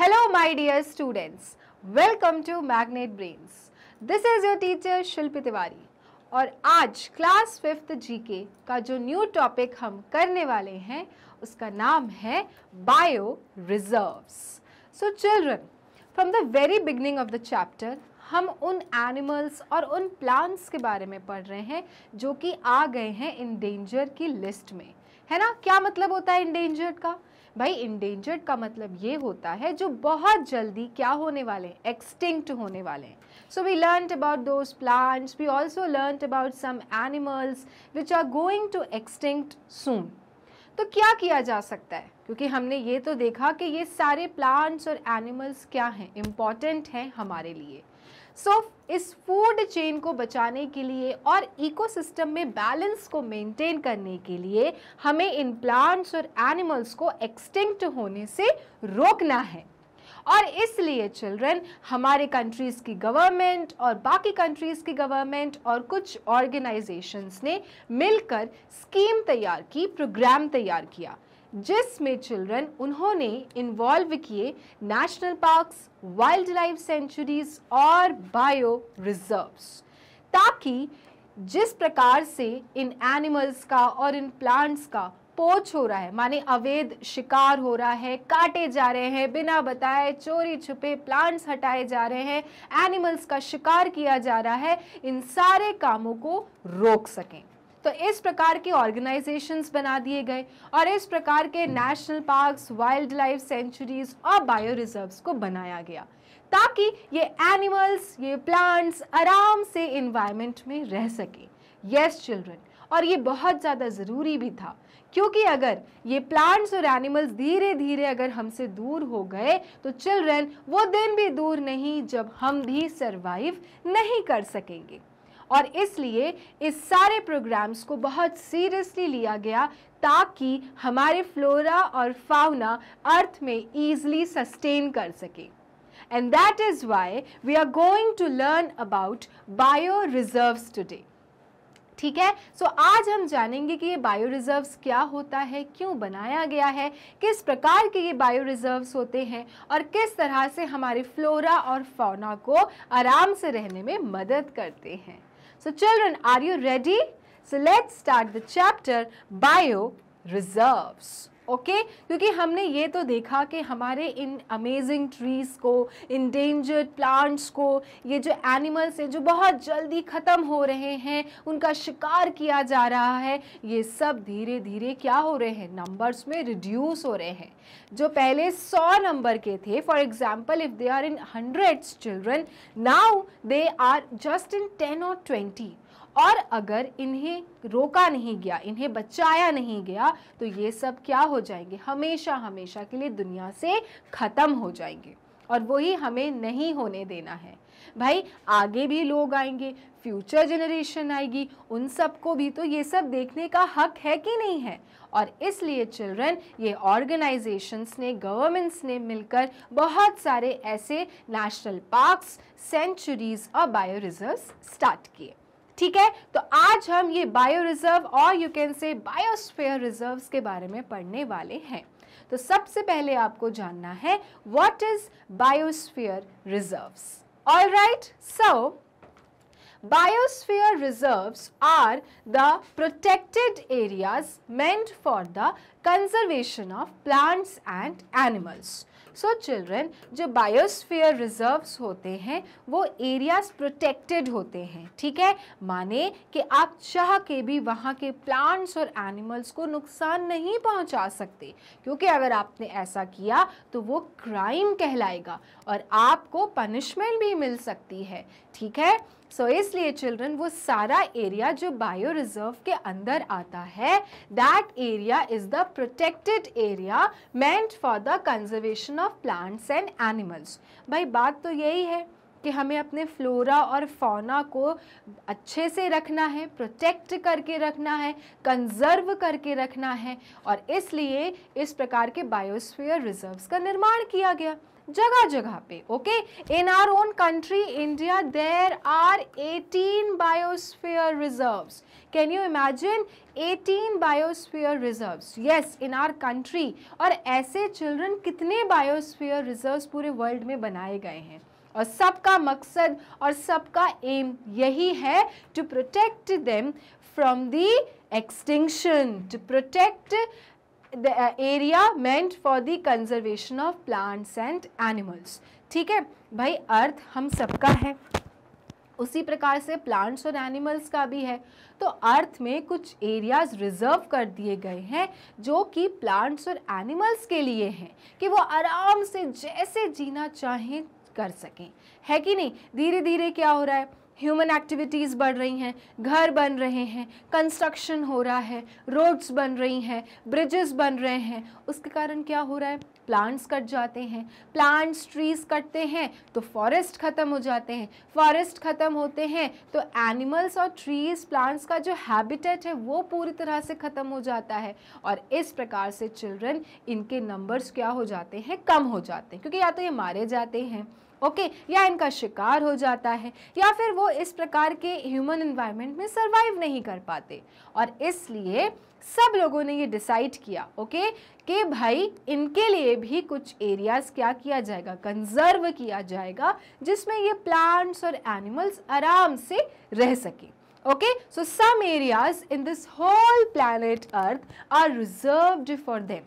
Hello my dear students, welcome to Magnet Brains. This is your teacher Shilpi Tiwari और आज class fifth GK का जो new topic हम करने वाले हैं उसका नाम है bio reserves so children from the very beginning of the chapter हम उन एनिमल्स और उन प्लांट्स के बारे में पढ़ रहे हैं जो कि आ गए हैं इन की लिस्ट में है ना क्या मतलब होता है इन का भाई इंडेंजर्ड का मतलब ये होता है जो बहुत जल्दी क्या होने वाले हैं एक्सटिंक्ट होने वाले हैं so we learn about those plants we also learn about some animals which are going to extinct soon तो क्या किया जा सकता है क्योंकि हमने ये तो देखा कि ये सारे प्लांट्स और एनिमल्स क्या हैं इम्पॉर्टेंट हैं हमारे लिए सो so, इस फूड चेन को बचाने के लिए और इकोसिस्टम में बैलेंस को मेंटेन करने के लिए हमें इन प्लांट्स और एनिमल्स को एक्सटिंक्ट होने से रोकना है और इसलिए चिल्ड्रन हमारे कंट्रीज़ की गवर्नमेंट और बाकी कंट्रीज़ की गवर्नमेंट और कुछ ऑर्गेनाइजेशंस ने मिलकर स्कीम तैयार की प्रोग्राम तैयार किया जिसमें चिल्ड्रन उन्होंने इन्वॉल्व किए national parks wildlife sanctuaries और बायो रिजर्व्स ताकि जिस प्रकार से इन एनिमल्स का और इन प्लांट्स का पोच हो रहा है माने अवैध शिकार हो रहा है काटे जा रहे हैं बिना बताए चोरी छुपे प्लांट्स हटाए जा रहे हैं एनिमल्स का शिकार किया जा रहा है इन सारे कामों को रोक सकें तो इस प्रकार के ऑर्गेनाइजेशंस बना दिए गए और इस प्रकार के national parks wildlife sanctuaries और बायो रिजर्व्स को बनाया गया ताकि ये एनिमल्स ये प्लांट्स आराम से इन्वायरमेंट में रह सकें यस चिल्ड्रन और ये बहुत ज़्यादा ज़रूरी भी था क्योंकि अगर ये प्लांट्स और एनिमल्स धीरे धीरे अगर हमसे दूर हो गए तो चिल्ड्रन वो दिन भी दूर नहीं जब हम भी सरवाइव नहीं कर सकेंगे और इसलिए इस सारे प्रोग्राम्स को बहुत सीरियसली लिया गया ताकि हमारे फ्लोरा और फाउना अर्थ में ईजिली सस्टेन कर सके and that is why we are going to learn about bio reserves today ठीक है सो so, आज हम जानेंगे कि ये बायो रिजर्व्स क्या होता है क्यों बनाया गया है किस प्रकार के ये बायो रिजर्व्स होते हैं और किस तरह से हमारे फ्लोरा और फौना को आराम से रहने में मदद करते हैं So children, are you ready? So let's start the chapter Bio Reserves. Okay okay? क्योंकि हमने ये तो देखा कि हमारे इन अमेजिंग ट्रीज़ को इन डेंजर्ड प्लांट्स को ये जो एनिमल्स हैं जो बहुत जल्दी ख़त्म हो रहे हैं उनका शिकार किया जा रहा है ये सब धीरे धीरे क्या हो रहे हैं नंबर्स में रिड्यूस हो रहे हैं जो पहले सौ नंबर के थे for example if they are in hundreds children now they are just in ten और ट्वेंटी और अगर इन्हें रोका नहीं गया इन्हें बचाया नहीं गया तो ये सब क्या हो जाएंगे हमेशा हमेशा के लिए दुनिया से ख़त्म हो जाएंगे और वही हमें नहीं होने देना है भाई आगे भी लोग आएंगे फ्यूचर जनरेशन आएगी उन सबको भी तो ये सब देखने का हक है कि नहीं है और इसलिए चिल्ड्रन ये ऑर्गेनाइजेशंस ने गवर्नमेंट्स ने मिलकर बहुत सारे ऐसे नेशनल पार्क्स सेंचुरीज़ और बायो रिजर्व स्टार्ट किए ठीक है तो आज हम ये बायो रिजर्व और you can say biosphere reserve के बारे में पढ़ने वाले हैं तो सबसे पहले आपको जानना है what is biosphere reserve all right so biosphere reserve are the protected areas meant for the conservation of plants and animals so children जो बायोस्फीयर रिजर्व्स होते हैं वो एरियाज प्रोटेक्टेड होते हैं ठीक है माने कि आप चाह के भी वहाँ के प्लांट्स और एनिमल्स को नुकसान नहीं पहुँचा सकते क्योंकि अगर आपने ऐसा किया तो वो क्राइम कहलाएगा और आपको पनिशमेंट भी मिल सकती है ठीक है सो so, इसलिए चिल्ड्रन वो सारा एरिया जो बायो रिजर्व के अंदर आता है that area is the protected area meant for the conservation of plants and animals भाई बात तो यही है कि हमें अपने फ्लोरा और फौना को अच्छे से रखना है प्रोटेक्ट करके रखना है कंजर्व करके रखना है और इसलिए इस प्रकार के बायोस्फीयर रिजर्व्स का निर्माण किया गया जगह जगह पे okay in our own country India there are 18 biosphere reserves can you imagine 18 biosphere reserves yes in our country और ऐसे चिल्ड्रन कितने बायोस्फीयर रिजर्व्स पूरे वर्ल्ड में बनाए गए हैं और सबका मकसद और सबका एम यही है to protect them from the extinction to protect the uh, area meant for the conservation of plants and animals ठीक है भाई अर्थ हम सबका है उसी प्रकार से प्लांट्स और एनिमल्स का भी है तो अर्थ में कुछ एरियाज रिजर्व कर दिए गए हैं जो कि प्लांट्स और एनिमल्स के लिए हैं कि वो आराम से जैसे जीना चाहें कर सकें है कि नहीं धीरे धीरे क्या हो रहा है ह्यूमन एक्टिविटीज़ बढ़ रही हैं घर बन रहे हैं कंस्ट्रक्शन हो रहा है रोड्स बन रही हैं ब्रिजेस बन रहे हैं उसके कारण क्या हो रहा है प्लांट्स कट जाते हैं प्लांट्स ट्रीज कटते हैं तो फॉरेस्ट ख़त्म हो जाते हैं फॉरेस्ट ख़त्म होते हैं तो एनिमल्स और ट्रीज प्लांट्स का जो हैबिटेट है वो पूरी तरह से ख़त्म हो जाता है और इस प्रकार से चिल्ड्रन इनके नंबर्स क्या हो जाते हैं कम हो जाते हैं क्योंकि या तो ये मारे जाते हैं ओके या इनका शिकार हो जाता है या फिर वो इस प्रकार के ह्यूमन इन्वायरमेंट में सर्वाइव नहीं कर पाते और इसलिए सब लोगों ने ये डिसाइड किया ओके कि भाई इनके लिए भी कुछ एरियाज़ क्या किया जाएगा कंजर्व किया जाएगा जिसमें ये प्लांट्स और एनिमल्स आराम से रह सके okay so some areas in this whole planet earth are reserved for them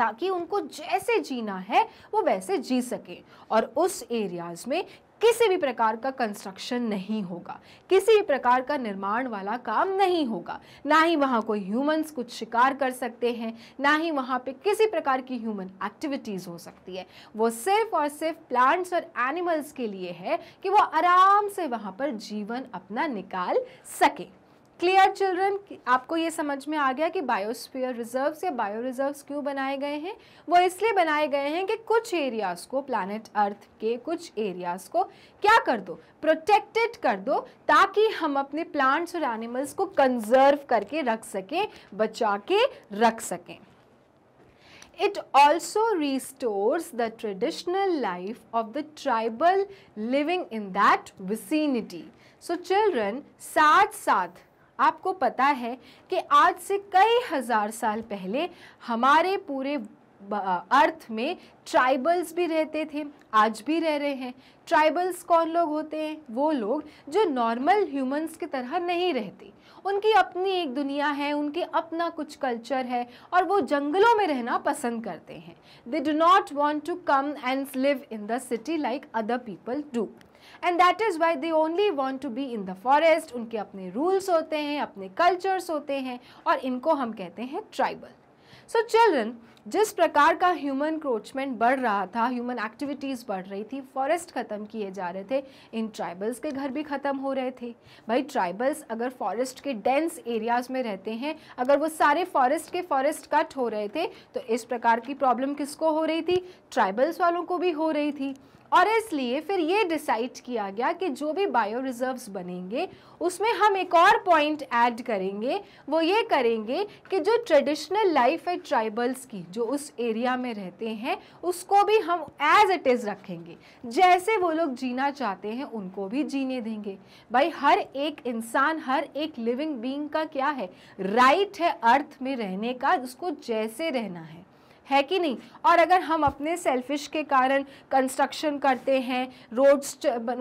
ताकि उनको जैसे जीना है वो वैसे जी सकें और उस एरियाज़ में किसी भी प्रकार का कंस्ट्रक्शन नहीं होगा किसी भी प्रकार का निर्माण वाला काम नहीं होगा ना ही वहाँ कोई ह्यूमंस कुछ शिकार कर सकते हैं ना ही वहाँ पे किसी प्रकार की ह्यूमन एक्टिविटीज़ हो सकती है वो सिर्फ और सिर्फ प्लांट्स और एनिमल्स के लिए है कि वो आराम से वहाँ पर जीवन अपना निकाल सकें क्लियर चिल्ड्रन आपको ये समझ में आ गया कि बायोस्फीयर रिजर्व्स या बायो रिजर्व्स क्यों बनाए गए हैं वो इसलिए बनाए गए हैं कि कुछ एरियाज़ को प्लानट अर्थ के कुछ एरियाज़ को क्या कर दो प्रोटेक्टेड कर दो ताकि हम अपने प्लांट्स और एनिमल्स को कंजर्व करके रख सकें बचा के रख सकें it also restores the traditional life of the tribal living in that vicinity. So children, साथ साथ आपको पता है कि आज से कई हज़ार साल पहले हमारे पूरे अर्थ में ट्राइबल्स भी रहते थे आज भी रह रहे हैं ट्राइबल्स कौन लोग होते हैं वो लोग जो नॉर्मल ह्यूमंस की तरह नहीं रहते उनकी अपनी एक दुनिया है उनके अपना कुछ कल्चर है और वो जंगलों में रहना पसंद करते हैं they do not want to come and live in the city like other people do and that is why they only want to be in the forest उनके अपने रूल्स होते हैं अपने कल्चर्स होते हैं और इनको हम कहते हैं ट्राइबल सो चिल्ड्रन जिस प्रकार का ह्यूमन क्रोचमेंट बढ़ रहा था ह्यूमन एक्टिविटीज़ बढ़ रही थी फॉरेस्ट ख़त्म किए जा रहे थे इन ट्राइबल्स के घर भी ख़त्म हो रहे थे भाई ट्राइबल्स अगर फॉरेस्ट के डेंस एरियाज़ में रहते हैं अगर वो सारे फॉरेस्ट के फॉरेस्ट कट हो रहे थे तो इस प्रकार की प्रॉब्लम किसको हो रही थी ट्राइबल्स वालों को भी हो रही थी और इसलिए फिर ये डिसाइड किया गया कि जो भी बायो रिजर्व्स बनेंगे उसमें हम एक और पॉइंट ऐड करेंगे वो ये करेंगे कि जो ट्रेडिशनल लाइफ है ट्राइबल्स की जो उस एरिया में रहते हैं उसको भी हम एज इट इज़ रखेंगे जैसे वो लोग जीना चाहते हैं उनको भी जीने देंगे भाई हर एक इंसान हर एक लिविंग बींग का क्या है राइट right है अर्थ में रहने का उसको जैसे रहना है है कि नहीं और अगर हम अपने सेल्फिश के कारण कंस्ट्रक्शन करते हैं रोड्स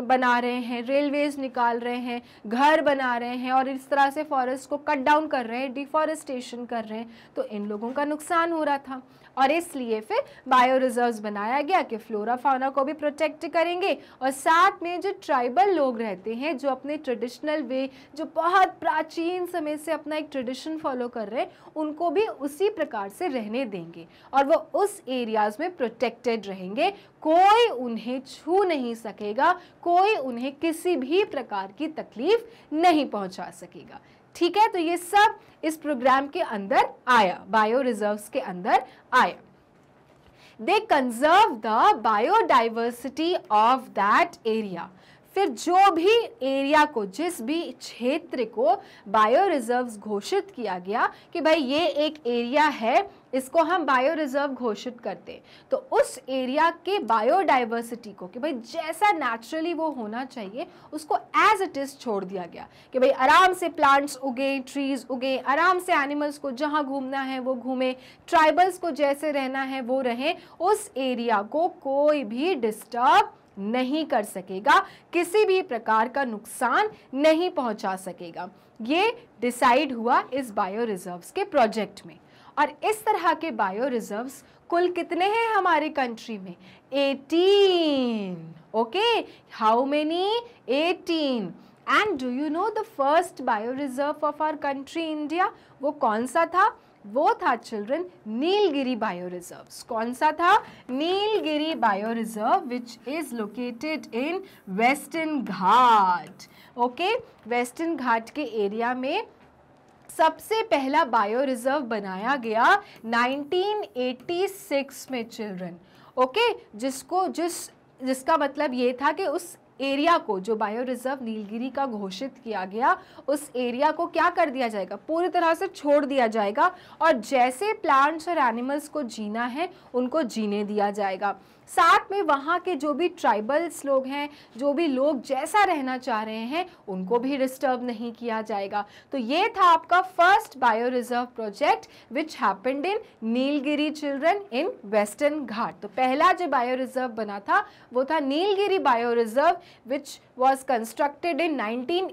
बना रहे हैं रेलवेज निकाल रहे हैं घर बना रहे हैं और इस तरह से फॉरेस्ट को कट डाउन कर रहे हैं डिफॉरेस्टेशन कर रहे हैं तो इन लोगों का नुकसान हो रहा था और इसलिए फिर बायो रिजर्व बनाया गया कि फ्लोरा फाउना को भी प्रोटेक्ट करेंगे और साथ में जो ट्राइबल लोग रहते हैं जो अपने ट्रेडिशनल वे जो बहुत प्राचीन समय से अपना एक ट्रेडिशन फॉलो कर रहे हैं उनको भी उसी प्रकार से रहने देंगे और वो उस एरियाज में प्रोटेक्टेड रहेंगे कोई उन्हें छू नहीं सकेगा कोई उन्हें किसी भी प्रकार की तकलीफ नहीं पहुंचा सकेगा ठीक है तो ये सब इस प्रोग्राम के अंदर आया बायो रिजर्व्स के अंदर आया they conserve the biodiversity of that area फिर जो भी एरिया को जिस भी क्षेत्र को बायो रिजर्व्स घोषित किया गया कि भाई ये एक एरिया है इसको हम बायो रिजर्व घोषित करते हैं तो उस एरिया के बायोडाइवर्सिटी को कि भाई जैसा नेचुरली वो होना चाहिए उसको एज इट इज़ छोड़ दिया गया कि भाई आराम से प्लांट्स उगे ट्रीज़ उगे आराम से एनिमल्स को जहाँ घूमना है वो घूमें ट्राइबल्स को जैसे रहना है वो रहें उस एरिया को कोई भी डिस्टर्ब नहीं कर सकेगा किसी भी प्रकार का नुकसान नहीं पहुंचा सकेगा ये डिसाइड हुआ इस बायो रिजर्व्स के प्रोजेक्ट में और इस तरह के बायो रिजर्व्स कुल कितने हैं हमारे कंट्री में 18 okay how many 18 and do you know the first bio reserve of our country India वो कौन सा था वो था चिल्ड्रन नीलगिरी बायो रिजर्व कौन सा था Nilgiri bio reserve which is located in western Ghat okay western Ghat के एरिया में सबसे पहला बायो रिजर्व बनाया गया 1986 में चिल्ड्रन ओके जिसको जिस जिसका मतलब ये था कि उस एरिया को जो बायो रिजर्व नीलगिरी का घोषित किया गया उस एरिया को क्या कर दिया जाएगा पूरी तरह से छोड़ दिया जाएगा और जैसे प्लांट्स और एनिमल्स को जीना है उनको जीने दिया जाएगा साथ में वहाँ के जो भी ट्राइबल्स लोग हैं जो भी लोग जैसा रहना चाह रहे हैं उनको भी डिस्टर्ब नहीं किया जाएगा तो ये था आपका first bio reserve project which happened in Nilgiri children in western Ghat तो पहला जो बायो रिजर्व बना था वो था Nilgiri bio reserve which was constructed in nineteen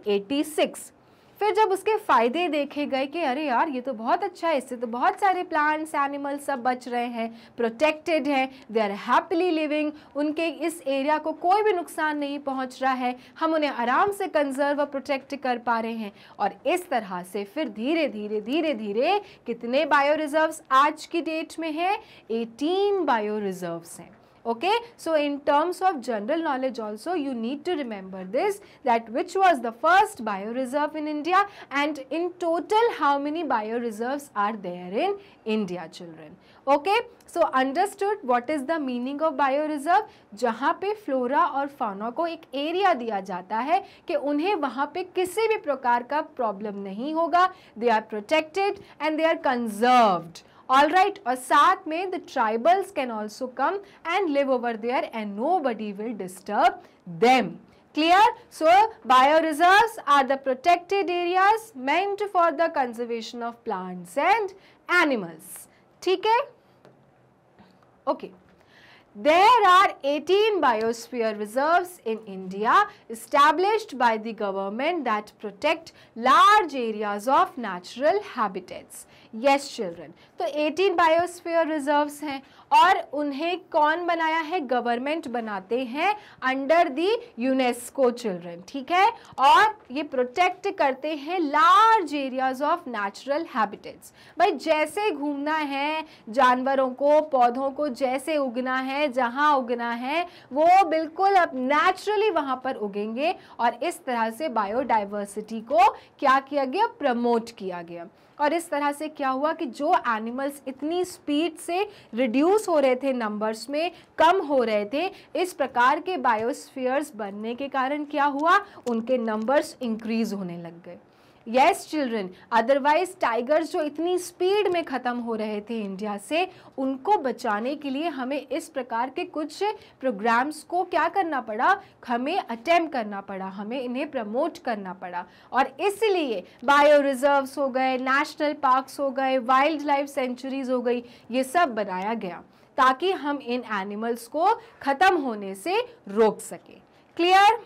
फिर जब उसके फ़ायदे देखे गए कि अरे यार ये तो बहुत अच्छा है इससे तो बहुत सारे प्लांट्स एनिमल्स सब बच रहे हैं प्रोटेक्टेड हैं दे आर हैप्पीली लिविंग उनके इस एरिया को कोई भी नुकसान नहीं पहुंच रहा है हम उन्हें आराम से कंजर्व और प्रोटेक्ट कर पा रहे हैं और इस तरह से फिर धीरे धीरे धीरे धीरे कितने बायो रिजर्व्स आज की डेट में है एटीन बायो रिजर्व्स हैं okay so in terms of general knowledge also you need to remember this that which was the first bio reserve in India and in total how many bio reserves are there in India children okay so understood what is the meaning of bio reserve jahan pe flora aur fauna ko ek area diya jata hai ki unhe wahan pe kisi bhi prakar ka problem nahi hoga they are protected and they are conserved Alright, or saath mein the tribals can also come and live over there and nobody will disturb them. Clear? So, bioreserves are the protected areas meant for the conservation of plants and animals. ठीक Okay. There are 18 biosphere reserves in India established by the government that protect large areas of natural habitats. Yes children तो 18 biosphere reserves हैं और उन्हें कौन बनाया है government बनाते हैं अंडर दी यूनेस्को चिल्ड्रन ठीक है और ये प्रोटेक्ट करते हैं large areas of natural habitats भाई जैसे घूमना है जानवरों को पौधों को जैसे उगना है जहाँ उगना है वो बिल्कुल अब नेचुरली वहाँ पर उगेंगे और इस तरह से बायोडाइवर्सिटी को क्या किया गया प्रमोट किया गया और इस तरह से क्या हुआ कि जो एनिमल्स इतनी स्पीड से रिड्यूस हो रहे थे नंबर्स में कम हो रहे थे इस प्रकार के बायोस्फीयर्स बनने के कारण क्या हुआ उनके नंबर्स इंक्रीज होने लग गए यस चिल्ड्रन अदरवाइज टाइगर्स जो इतनी स्पीड में ख़त्म हो रहे थे इंडिया से उनको बचाने के लिए हमें इस प्रकार के कुछ प्रोग्राम्स को क्या करना पड़ा हमें अटैम्प करना पड़ा हमें इन्हें प्रमोट करना पड़ा और इसलिए बायो रिजर्व्स हो गए नेशनल पार्क्स हो गए वाइल्ड लाइफ सेंचुरीज हो गई ये सब बनाया गया ताकि हम इन एनिमल्स को ख़त्म होने से रोक सकें क्लियर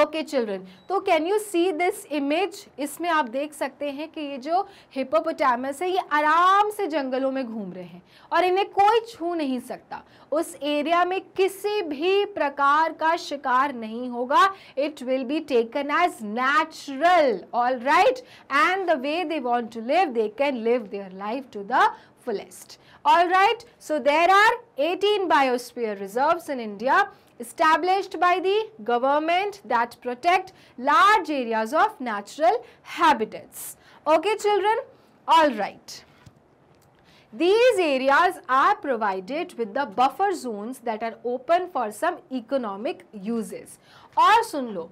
ओके चिल्ड्रन तो can you see this image इसमें आप देख सकते हैं कि ये जो हिपोपोटामस है ये आराम से जंगलों में घूम रहे हैं और इन्हें कोई छू नहीं सकता उस एरिया में किसी भी प्रकार का शिकार नहीं होगा it will be taken as natural all right and the way they want to live they can live their life to the fullest all right so there are eighteen biosphere reserve in India established by the government that protect large areas of natural habitats. Okay children? Alright. These areas are provided with the buffer zones that are open for some economic uses. Or sun लो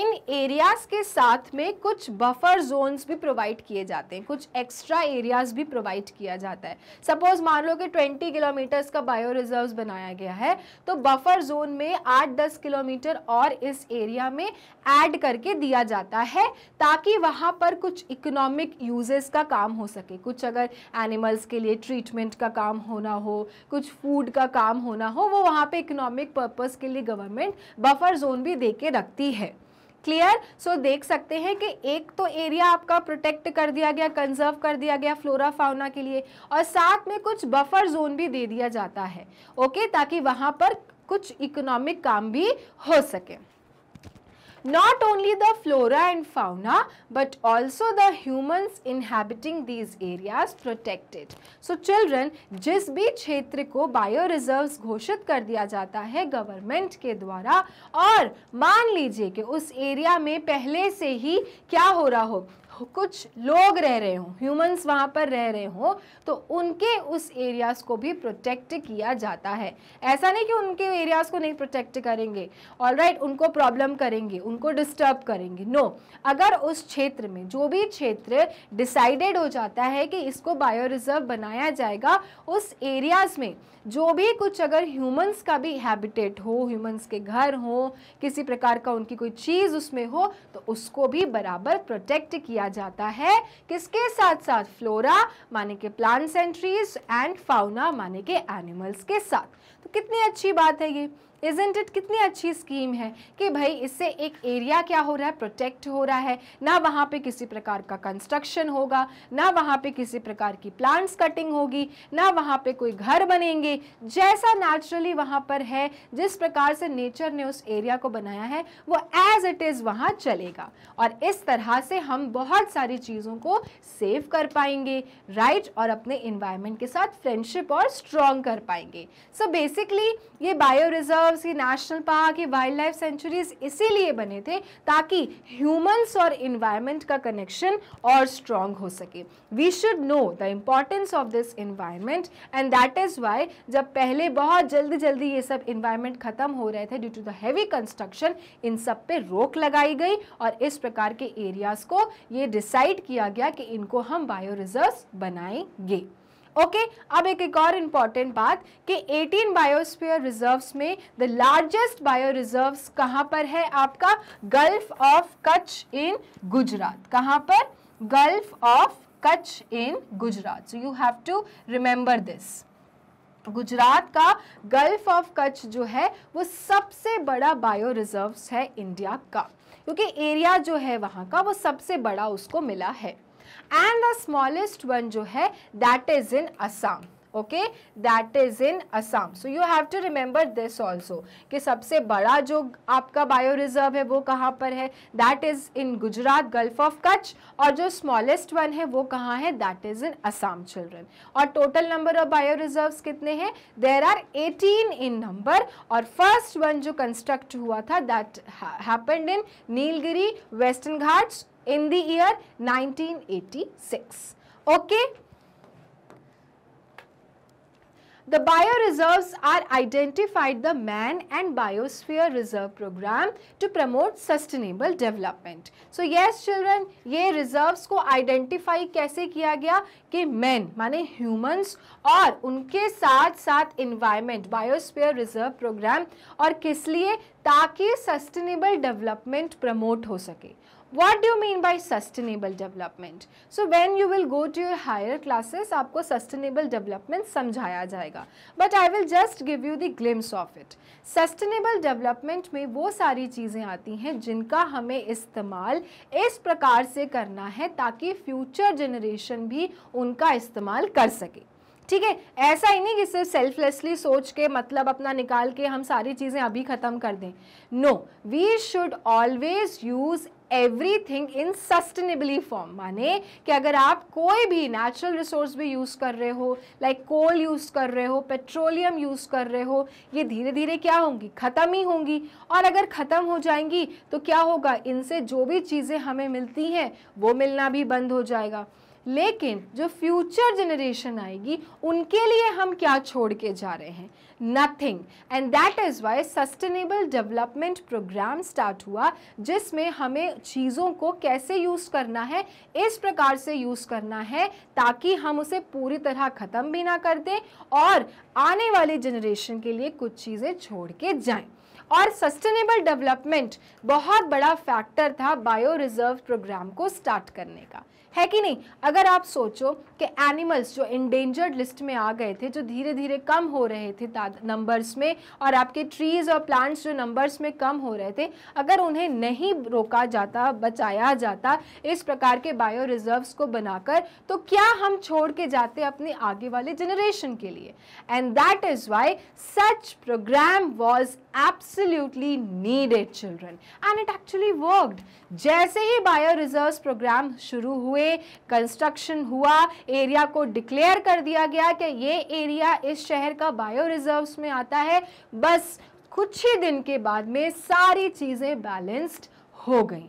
in areas के साथ में कुछ buffer Jones भी provide किए जाते हैं कुछ एक्स्ट्रा एरियाज़ भी प्रोवाइड किया जाता है सपोज़ मान लो कि 20 किलोमीटर्स का बायो रिजर्व बनाया गया है तो बफर जोन में 8-10 किलोमीटर और इस एरिया में ऐड करके दिया जाता है ताकि वहाँ पर कुछ इकोनॉमिक यूजेस का काम हो सके कुछ अगर एनिमल्स के लिए ट्रीटमेंट का काम होना हो कुछ फूड का काम होना हो वो वहाँ पर इकोनॉमिक पर्पज़ के लिए गवर्नमेंट बफर जोन भी दे के रखती है क्लियर सो so, देख सकते हैं कि एक तो एरिया आपका प्रोटेक्ट कर दिया गया कंजर्व कर दिया गया फ्लोरा फाउना के लिए और साथ में कुछ बफर जोन भी दे दिया जाता है ओके ताकि वहां पर कुछ इकोनॉमिक काम भी हो सके not only the flora and fauna but also the humans inhabiting these areas protected. So children, jis bhi क्षेत्र ko bio reserves ghoshit kar diya jata hai government ke dwara aur maan lijiye ki us area mein pehle se hi kya ho raha ho कुछ लोग रह रहे हों humans वहाँ पर रह रहे हों तो उनके उस एरियाज़ को भी प्रोटेक्ट किया जाता है ऐसा नहीं कि उनके एरियाज़ को नहीं प्रोटेक्ट करेंगे ऑल राइट right, उनको प्रॉब्लम करेंगे उनको डिस्टर्ब करेंगे नो no, अगर उस क्षेत्र में जो भी क्षेत्र डिसाइडेड हो जाता है कि इसको बायो रिजर्व बनाया जाएगा उस एरियाज़ में जो भी कुछ अगर ह्यूमन्स का भी हैबिटेट हो ह्यूमन्स के घर हो किसी प्रकार का उनकी कोई चीज़ उसमें हो तो उसको भी बराबर प्रोटेक्ट किया किया जाता है किसके साथ साथ फ्लोरा माने के plants and trees and fauna माने के एनिमल्स के साथ तो कितनी अच्छी बात है ये इजेंट इट कितनी अच्छी स्कीम है कि भाई इससे एक एरिया क्या हो रहा है प्रोटेक्ट हो रहा है ना वहाँ पे किसी प्रकार का कंस्ट्रक्शन होगा ना वहाँ पे किसी प्रकार की प्लांट्स कटिंग होगी ना वहाँ पे कोई घर बनेंगे जैसा नेचुरली वहाँ पर है जिस प्रकार से नेचर ने उस एरिया को बनाया है वो एज इट इज़ वहाँ चलेगा और इस तरह से हम बहुत सारी चीज़ों को सेव कर पाएंगे राइट right? और अपने इन्वायरमेंट के साथ फ्रेंडशिप और स्ट्रॉन्ग कर पाएंगे सो so बेसिकली ये बायो रिजर्व रिजर्व्स की नेशनल पार्क ये वाइल्ड लाइफ सेंचुरीज इसीलिए बने थे ताकि ह्यूमंस और इन्वायरमेंट का कनेक्शन और स्ट्रॉन्ग हो सके we should know the importance of this environment and that is why जब पहले बहुत जल्दी जल्दी ये सब इन्वायरमेंट ख़त्म हो रहे थे due to the heavy construction इन सब पे रोक लगाई गई और इस प्रकार के एरियाज़ को ये डिसाइड किया गया कि इनको हम बायो रिजर्व बनाएंगे ओके अब एक एक और इम्पॉर्टेंट बात कि 18 बायोस्फीयर रिजर्व्स में द लार्जेस्ट बायो रिजर्व्स कहाँ पर है आपका gulf of Kutch in Gujarat कहाँ पर gulf of Kutch in Gujarat so you have to remember this Gujarat का गल्फ ऑफ कच्छ जो है वो सबसे बड़ा बायो रिजर्व्स है इंडिया का क्योंकि एरिया जो है वहाँ का वो सबसे बड़ा उसको मिला है एंड द स्मॉलेस्ट वन जो है that is in Assam okay that is in Assam so you have to remember this also कि सबसे बड़ा जो आपका बायो रिजर्व है वो कहाँ पर है that is in Gujarat gulf of Kutch और जो स्मॉलेस्ट वन है वो कहाँ है that is in Assam children और total number of bio reserve कितने हैं there are eighteen in number और फर्स्ट वन जो कंस्ट्रक्ट हुआ था that happened in Nilgiri western Ghats in the year 1986. Okay. The bio reserves are identified the man and biosphere reserve program to promote sustainable development. So yes children, ye reserves ko identify kaise kiya gaya ki men mane humans aur unke sath sath environment biosphere reserve program aur kis liye ताकि sustainable development promote ho sake what do you mean by sustainable development so when you will go to your higher classes aapko sustainable development samjhaya jayega but i will just give you the glimpse of it sustainable development mein wo sari cheeze aati hain jinka hame istemal is prakar se karna hai taki future generation bhi unka istemal kar sake ठीक है ऐसा ही नहीं कि सिर्फ selflessly सोच के मतलब अपना निकाल के हम सारी चीज़ें अभी ख़त्म कर दें no we should always use everything in sustainably form माने कि अगर आप कोई भी नेचुरल रिसोर्स भी यूज़ कर रहे हो लाइक कोल यूज़ कर रहे हो पेट्रोलियम यूज़ कर रहे हो ये धीरे धीरे क्या होंगी ख़त्म ही होंगी और अगर ख़त्म हो जाएंगी तो क्या होगा इनसे जो भी चीज़ें हमें मिलती हैं वो मिलना भी बंद हो जाएगा लेकिन जो फ्यूचर जनरेशन आएगी उनके लिए हम क्या छोड़ के जा रहे हैं nothing and that is why sustainable development program start हुआ जिसमें हमें चीज़ों को कैसे यूज़ करना है इस प्रकार से यूज़ करना है ताकि हम उसे पूरी तरह ख़त्म भी ना कर दें और आने वाली जनरेशन के लिए कुछ चीज़ें छोड़ के जाएं और सस्टेनेबल डेवलपमेंट बहुत बड़ा फैक्टर था बायो रिजर्व प्रोग्राम को स्टार्ट करने का है कि नहीं अगर आप सोचो कि एनिमल्स जो इंडेंजर्ड लिस्ट में आ गए थे जो धीरे धीरे कम हो रहे थे नंबर्स में और आपके ट्रीज और प्लांट्स जो नंबर्स में कम हो रहे थे अगर उन्हें नहीं रोका जाता बचाया जाता इस प्रकार के बायो रिजर्व्स को बनाकर तो क्या हम छोड़ के जाते अपने आगे वाले जनरेशन के लिए and that is why such program was apps absolutely needed children and it actually worked. जैसे ही बायो रिजर्व्स प्रोग्राम शुरू हुए कंस्ट्रक्शन हुआ एरिया को डिक्लेयर कर दिया गया कि ये एरिया इस शहर का बायो रिजर्व में आता है बस कुछ ही दिन के बाद में सारी चीज़ें बैलेंस्ड हो गई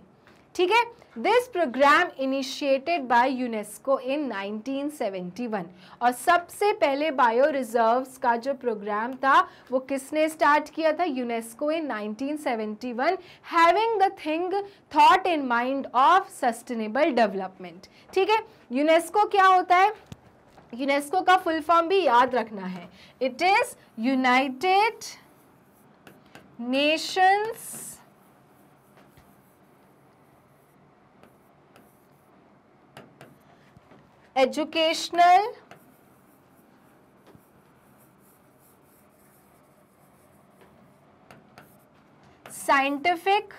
ठीक है this program initiated by UNESCO in 1971 और सबसे पहले बायो रिजर्व्स का जो प्रोग्राम था वो किसने स्टार्ट किया था UNESCO in 1971 having the thing thought in mind of sustainable development ठीक है यूनेस्को क्या होता है यूनेस्को का फुल फॉर्म भी याद रखना है it is United Nations educational scientific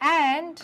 and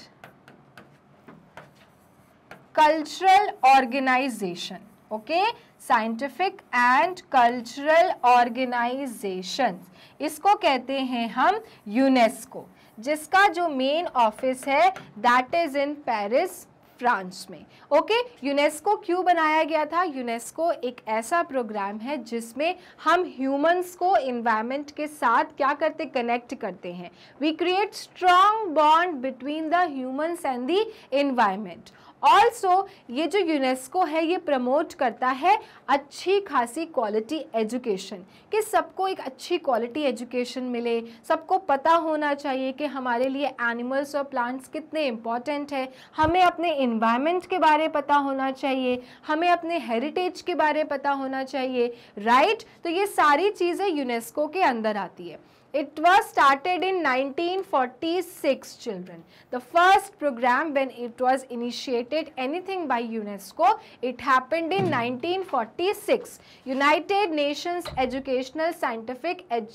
cultural organization okay scientific and cultural organizations इसको कहते हैं हम यूनेस्को जिसका जो मेन ऑफिस है that is in Paris France में ओके यूनेस्को क्यों बनाया गया था यूनेस्को एक ऐसा प्रोग्राम है जिसमें हम ह्यूमंस को इन्वायरमेंट के साथ क्या करते कनेक्ट करते हैं we create strong bond between the humans and the environment also ये जो यूनेस्को है ये प्रमोट करता है अच्छी खासी क्वालिटी एजुकेशन कि सबको एक अच्छी क्वालिटी एजुकेशन मिले सबको पता होना चाहिए कि हमारे लिए एनिमल्स और प्लांट्स कितने इम्पॉर्टेंट है हमें अपने इन्वायरमेंट के बारे पता होना चाहिए हमें अपने हेरिटेज के बारे पता होना चाहिए राइट right? तो ये सारी चीज़ें यूनेस्को के अंदर आती है It was started in 1946 children. The first program when it was initiated anything by UNESCO, it happened in 1946. United Nations Educational, Scientific and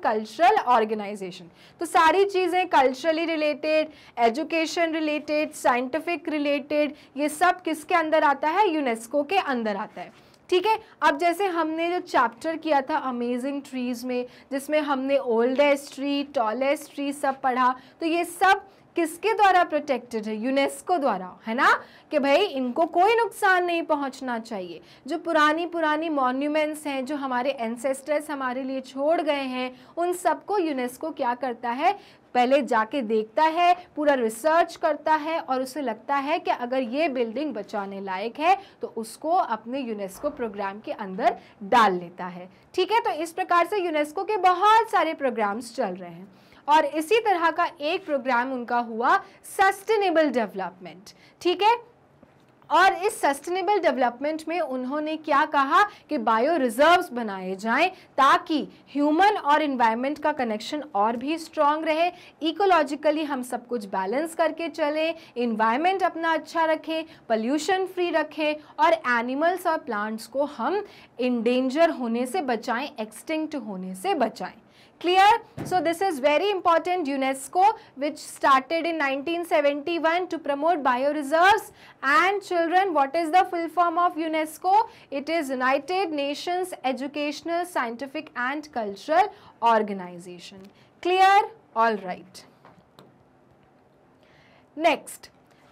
Cultural Organization. तो sari cheeze culturally related, education related, scientific related ye sab kiske andar aata hai unesco ke andar aata hai ठीक है अब जैसे हमने जो chapter किया था amazing trees में जिसमें हमने ओल्डेस्ट ट्री टॉलेस्ट ट्री सब पढ़ा तो ये सब किसके द्वारा प्रोटेक्टेड है यूनेस्को द्वारा है ना कि भाई इनको कोई नुकसान नहीं पहुंचना चाहिए जो पुरानी पुरानी मॉन्यूमेंट्स हैं जो हमारे एंसेस्टर्स हमारे लिए छोड़ गए हैं उन सबको यूनेस्को क्या करता है पहले जाके देखता है पूरा रिसर्च करता है और उसे लगता है कि अगर ये बिल्डिंग बचाने लायक है तो उसको अपने यूनेस्को प्रोग्राम के अंदर डाल लेता है ठीक है तो इस प्रकार से यूनेस्को के बहुत सारे प्रोग्राम्स चल रहे हैं और इसी तरह का एक प्रोग्राम उनका हुआ सस्टेनेबल डेवलपमेंट ठीक है और इस सस्टेनेबल डेवलपमेंट में उन्होंने क्या कहा कि बायो रिजर्व्स बनाए जाएं ताकि ह्यूमन और इन्वायरमेंट का कनेक्शन और भी स्ट्रांग रहे इकोलॉजिकली हम सब कुछ बैलेंस करके चलें इन्वायरमेंट अपना अच्छा रखें पोल्यूशन फ्री रखें और एनिमल्स और प्लांट्स को हम इंडेंजर होने से बचाएं एक्सटिंक्ट होने से बचाएं clear so this is very important unesco which started in 1971 to promote bioreserves and children what is the full form of unesco it is united nations educational scientific and cultural organization clear all right next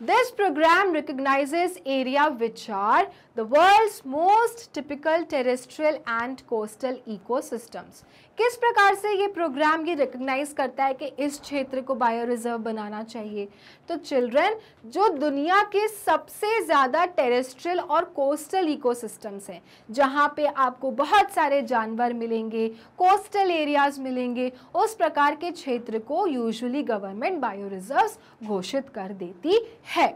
this program recognizes area which are the world's most typical terrestrial and coastal ecosystems. किस प्रकार से ये programme ये recognise करता है कि इस क्षेत्र को बायो रिजर्व बनाना चाहिए तो चिल्ड्रन जो दुनिया के सबसे ज़्यादा टेरेस्ट्रियल और कोस्टल इकोसिस्टम्स हैं जहाँ पे आपको बहुत सारे जानवर मिलेंगे कोस्टल एरियाज मिलेंगे उस प्रकार के क्षेत्र को यूजली गवर्नमेंट बायो रिजर्व घोषित कर देती है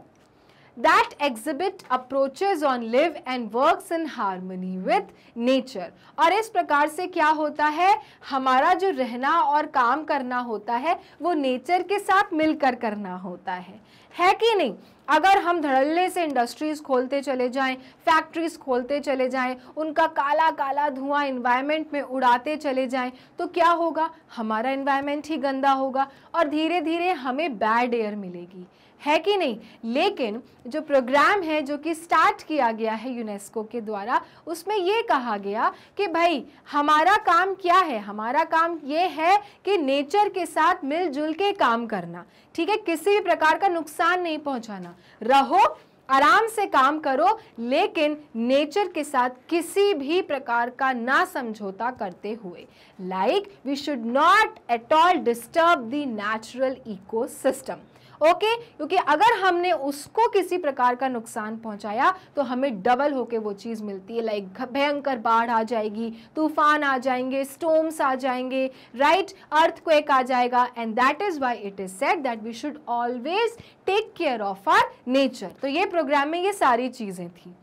that exhibit approaches on live and works in harmony with nature और इस प्रकार से क्या होता है हमारा जो रहना और काम करना होता है वो नेचर के साथ मिलकर करना होता है है कि नहीं अगर हम धड़ल्ले से इंडस्ट्रीज़ खोलते चले जाएं, फैक्ट्रीज़ खोलते चले जाएं, उनका काला काला धुआं इन्वायरमेंट में उड़ाते चले जाएं, तो क्या होगा हमारा इन्वायरमेंट ही गंदा होगा और धीरे धीरे हमें बैड एयर मिलेगी है कि नहीं लेकिन जो प्रोग्राम है जो कि स्टार्ट किया गया है यूनेस्को के द्वारा उसमें ये कहा गया कि भाई हमारा काम क्या है हमारा काम ये है कि नेचर के साथ मिलजुल के काम करना ठीक है किसी भी प्रकार का नुकसान नहीं पहुंचाना रहो आराम से काम करो लेकिन नेचर के साथ किसी भी प्रकार का ना समझौता करते हुए like we should not at all disturb the natural ecosystem okay क्योंकि अगर हमने उसको किसी प्रकार का नुकसान पहुंचाया तो हमें डबल होके वो चीज़ मिलती है लाइक भयंकर बाढ़ आ जाएगी तूफान आ जाएंगे स्टोम्स आ जाएंगे राइट अर्थ आ जाएगा and that is why it is set that we should always take care of our nature तो ये प्रोग्राम में ये सारी चीज़ें थी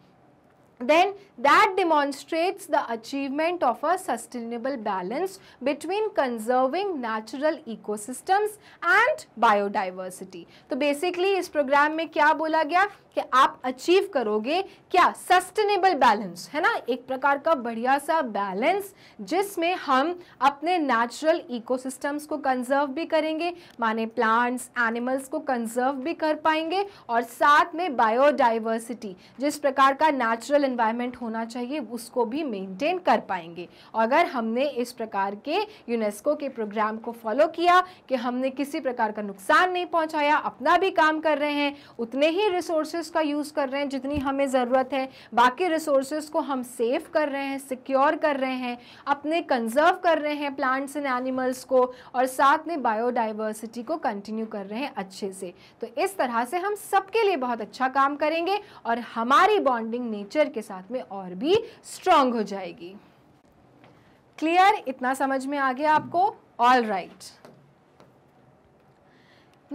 then that demonstrates the achievement of a sustainable balance between conserving natural ecosystems and biodiversity. so basically is program mein kya bola gaya कि आप achieve करोगे क्या sustainable balance है ना एक प्रकार का बढ़िया सा balance जिसमें हम अपने natural ecosystems को conserve भी करेंगे माने plants, animals को conserve भी कर पाएंगे और साथ में biodiversity जिस प्रकार का natural इन्वायरमेंट होना चाहिए उसको भी मेंटेन कर पाएंगे और अगर हमने इस प्रकार के यूनेस्को के प्रोग्राम को फॉलो किया कि हमने किसी प्रकार का नुकसान नहीं पहुंचाया अपना भी काम कर रहे हैं उतने ही रिसोर्सेज का यूज़ कर रहे हैं जितनी हमें ज़रूरत है बाकी रिसोर्सेज को हम सेव कर रहे हैं सिक्योर कर रहे हैं अपने कंजर्व कर रहे हैं प्लांट्स एंड एनिमल्स को और साथ में बायोडाइवर्सिटी को कंटिन्यू कर रहे हैं अच्छे से तो इस तरह से हम सबके लिए बहुत अच्छा काम करेंगे और हमारी बॉन्डिंग नेचर के के साथ में और भी स्ट्रांग हो जाएगी क्लियर इतना समझ में आ गया आपको all right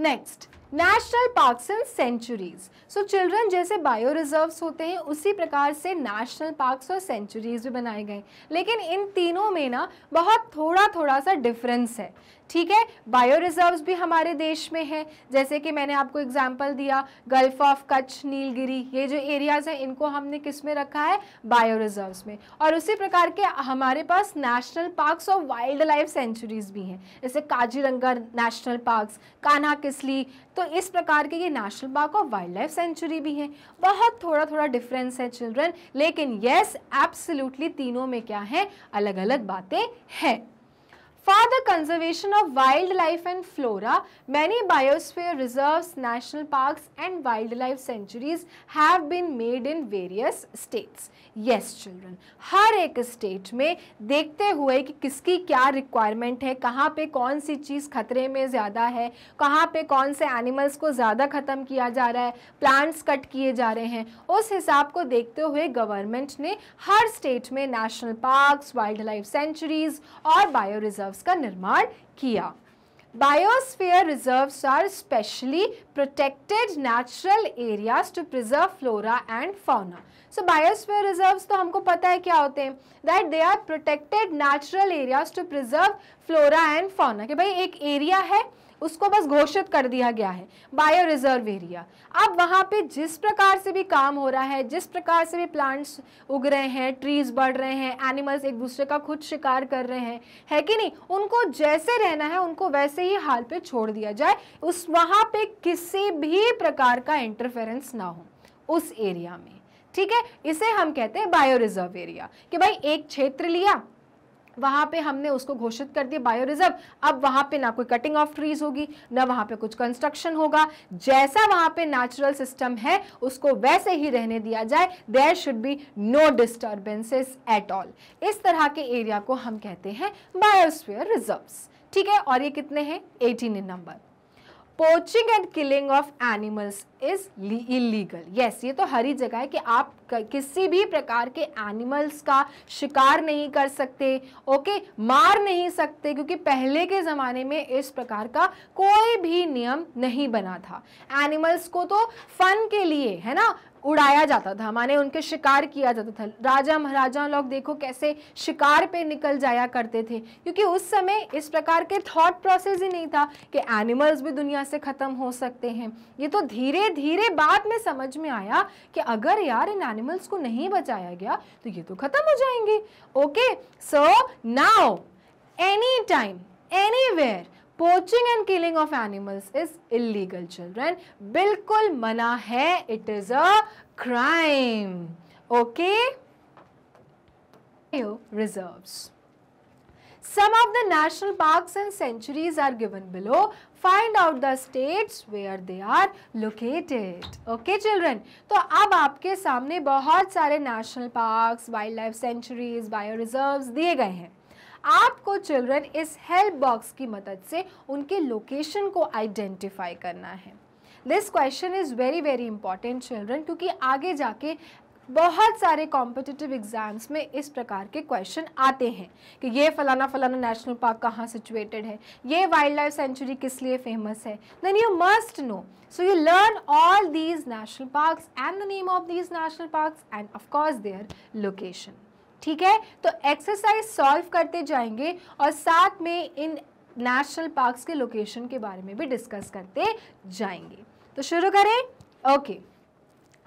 next national parks and sanctuaries so children जैसे बायो रिजर्व्स होते हैं उसी प्रकार से नेशनल पार्क्स और सेंचुरीज भी बनाए गए लेकिन इन तीनों में ना बहुत थोड़ा थोड़ा सा डिफरेंस है ठीक है बायो रिजर्व भी हमारे देश में हैं जैसे कि मैंने आपको एग्जाम्पल दिया गल्फ ऑफ कच्छ नीलगिरी ये जो एरियाज़ हैं इनको हमने किस में रखा है बायो रिजर्व्स में और उसी प्रकार के हमारे पास नेशनल पार्क्स और वाइल्ड लाइफ सेंचुरीज भी हैं जैसे काजीरंगा नेशनल पार्क्स कान्हा किसली तो इस प्रकार के ये नेशनल पार्क और वाइल्ड लाइफ सेंचुरी भी हैं बहुत थोड़ा थोड़ा डिफरेंस है चिल्ड्रन लेकिन येस एब्सोल्यूटली तीनों में क्या है अलग अलग बातें हैं for the conservation of wildlife and flora many biosphere biosphere national national and wildlife sanctuaries have been made in various states yes children हर एक स्टेट में देखते हुए कि किसकी क्या रिक्वायरमेंट है कहाँ पे कौन सी चीज़ खतरे में ज़्यादा है कहाँ पे कौन से एनिमल्स को ज़्यादा ख़त्म किया जा रहा है प्लांट्स कट किए जा रहे हैं उस हिसाब को देखते हुए गवर्नमेंट ने हर स्टेट में national park wildlife sanctuaries और बायो रिजर्व रिजर्व्स का निर्माण किया biosphere reserves are specially protected natural areas to preserve flora and fauna so biosphere reserves तो हमको पता है क्या होते हैं that they are protected natural areas to preserve flora and fauna कि भाई एक एरिया है उसको बस घोषित कर दिया गया है बायो रिजर्व एरिया अब वहाँ पे जिस प्रकार से भी काम हो रहा है जिस प्रकार से भी प्लांट्स उग रहे हैं ट्रीज बढ़ रहे हैं एनिमल्स एक दूसरे का खुद शिकार कर रहे हैं है कि नहीं उनको जैसे रहना है उनको वैसे ही हाल पे छोड़ दिया जाए उस वहाँ पे किसी भी प्रकार का इंटरफेरेंस ना हो उस एरिया में ठीक है इसे हम कहते हैं बायो रिजर्व एरिया कि भाई एक क्षेत्र लिया वहाँ पे हमने उसको घोषित कर दिया बायो रिजर्व अब वहां पे ना कोई कटिंग ऑफ ट्रीज होगी ना वहाँ पे कुछ कंस्ट्रक्शन होगा जैसा वहां पे नेचुरल सिस्टम है उसको वैसे ही रहने दिया जाए there should be no disturbances at all इस तरह के एरिया को हम कहते हैं बायोस्फीयर रिजर्व्स ठीक है और ये कितने हैं 18 in number poaching and killing of animals is illegal yes ये तो हर ही जगह है कि आप किसी भी प्रकार के एनिमल्स का शिकार नहीं कर सकते ओके okay? मार नहीं सकते क्योंकि पहले के ज़माने में इस प्रकार का कोई भी नियम नहीं बना था एनिमल्स को तो फन के लिए है ना उड़ाया जाता था माने उनके शिकार किया जाता था राजा महाराजा लोग देखो कैसे शिकार पे निकल जाया करते थे क्योंकि उस समय इस प्रकार के थॉट प्रोसेस ही नहीं था कि एनिमल्स भी दुनिया से ख़त्म हो सकते हैं ये तो धीरे धीरे बाद में समझ में आया कि अगर यार इन एनिमल्स को नहीं बचाया गया तो ये तो ख़त्म हो जाएंगे okay so now any time anywhere poaching and killing of animals is illegal children बिल्कुल मना है it is a crime okay reserves Some of the national parks and sanctuaries are given below. Find out the states where they are located. Okay children. तो अब आपके सामने बहुत सारे national parks, wildlife sanctuaries, bio reserves दिए गए हैं आपको चिल्ड्रन इस हेल्प बॉक्स की मदद से उनके लोकेशन को आइडेंटिफाई करना है this question is very very important children क्योंकि आगे जाके बहुत सारे कॉम्पिटिटिव एग्ज़ाम्स में इस प्रकार के क्वेश्चन आते हैं कि ये फ़लाना फ़लाना नेशनल पार्क कहाँ सिचुएटेड है ये वाइल्ड लाइफ सेंचुरी किस लिए फेमस है then you must know so you learn all these national parks and the name of these national parks and of course their location ठीक है तो एक्सरसाइज सॉल्व करते जाएंगे और साथ में इन नेशनल पार्क्स के लोकेशन के बारे में भी डिस्कस करते जाएंगे तो शुरू करें okay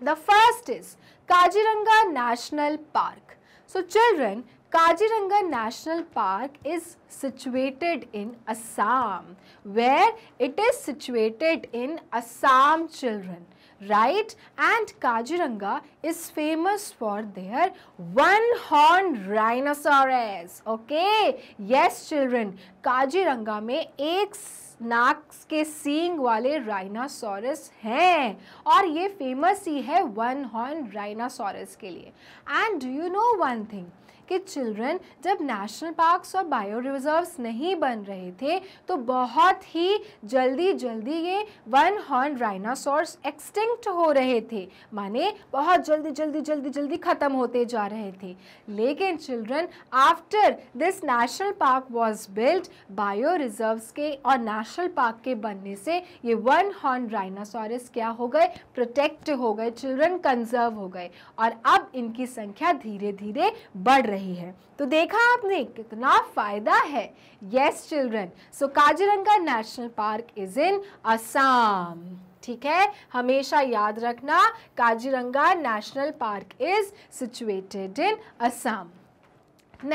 the first is Kaziranga national park so children Kaziranga national park is situated in Assam where it is situated in Assam children right? And Kaziranga is famous for their one-horned rhinoceros, okay? Yes, children, Kaziranga में ek नाक के सींग वाले rhinoceros हैं और ये famous ही है one horn rhinoceros के लिए and do you know one thing कि चिल्ड्रन जब नेशनल पार्क्स और बायो रिजर्व्स नहीं बन रहे थे तो बहुत ही जल्दी जल्दी ये वन हॉर्न राइनासोर्स एक्सटिंक्ट हो रहे थे माने बहुत जल्दी जल्दी जल्दी जल्दी ख़त्म होते जा रहे थे लेकिन children after this national park was built bio reserves के और नेशनल पार्क के बनने से ये वन हॉर्न राइनासोरस क्या हो गए प्रोटेक्ट हो गए चिल्ड्रन कंजर्व हो गए और अब इनकी संख्या धीरे धीरे बढ़ रही रही है तो देखा आपने कितना फ़ायदा है yes children so Kaziranga national park is in Assam ठीक है हमेशा याद रखना Kaziranga national park is situated in Assam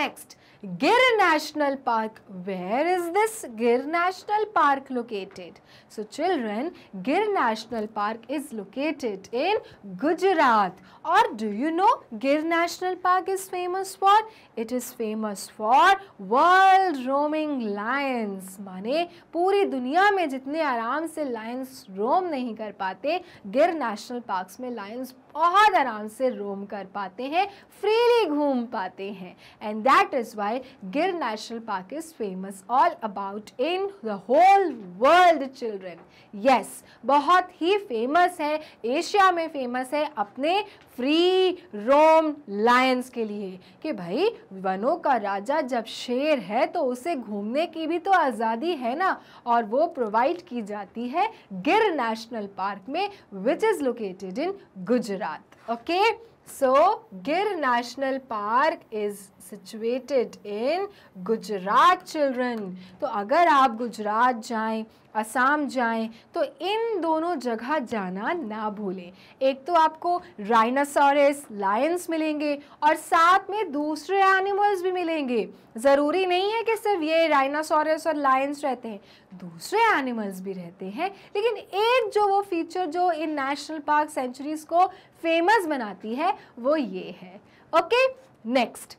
next Gir National Park. Where is this Gir National Park located? So children, Gir National Park is located in Gujarat. Or do you know Gir National Park is famous for? It is famous for world roaming lions. माने पूरी दुनिया में जितने आराम से Lions रोम नहीं कर पाते गिर नेशनल पार्क्स में लायंस बहुत आराम से रोम कर पाते हैं फ्रीली घूम पाते हैं and that is why Gir national park is famous all about in the whole world children yes बहुत ही फेमस है एशिया में फेमस है अपने फ्री रोम लायंस के लिए कि भाई वनों का राजा जब शेर है तो उसे घूमने की भी तो आज़ादी है ना और वो प्रोवाइड की जाती है गिर नेशनल पार्क में which is located in Gujarat Gujarat. Okay, so Gir National Park is situated in Gujarat children तो अगर आप गुजरात जाएं असम जाएं तो इन दोनों जगह जाना ना भूलें एक तो आपको राइनासोरस लायंस मिलेंगे और साथ में दूसरे एनिमल्स भी मिलेंगे ज़रूरी नहीं है कि सिर्फ ये राइनासोरस और लायंस रहते हैं दूसरे एनिमल्स भी रहते हैं लेकिन एक जो वो फीचर जो इन नेशनल पार्क सेंचुरीज़ को फेमस बनाती है वो ये है okay next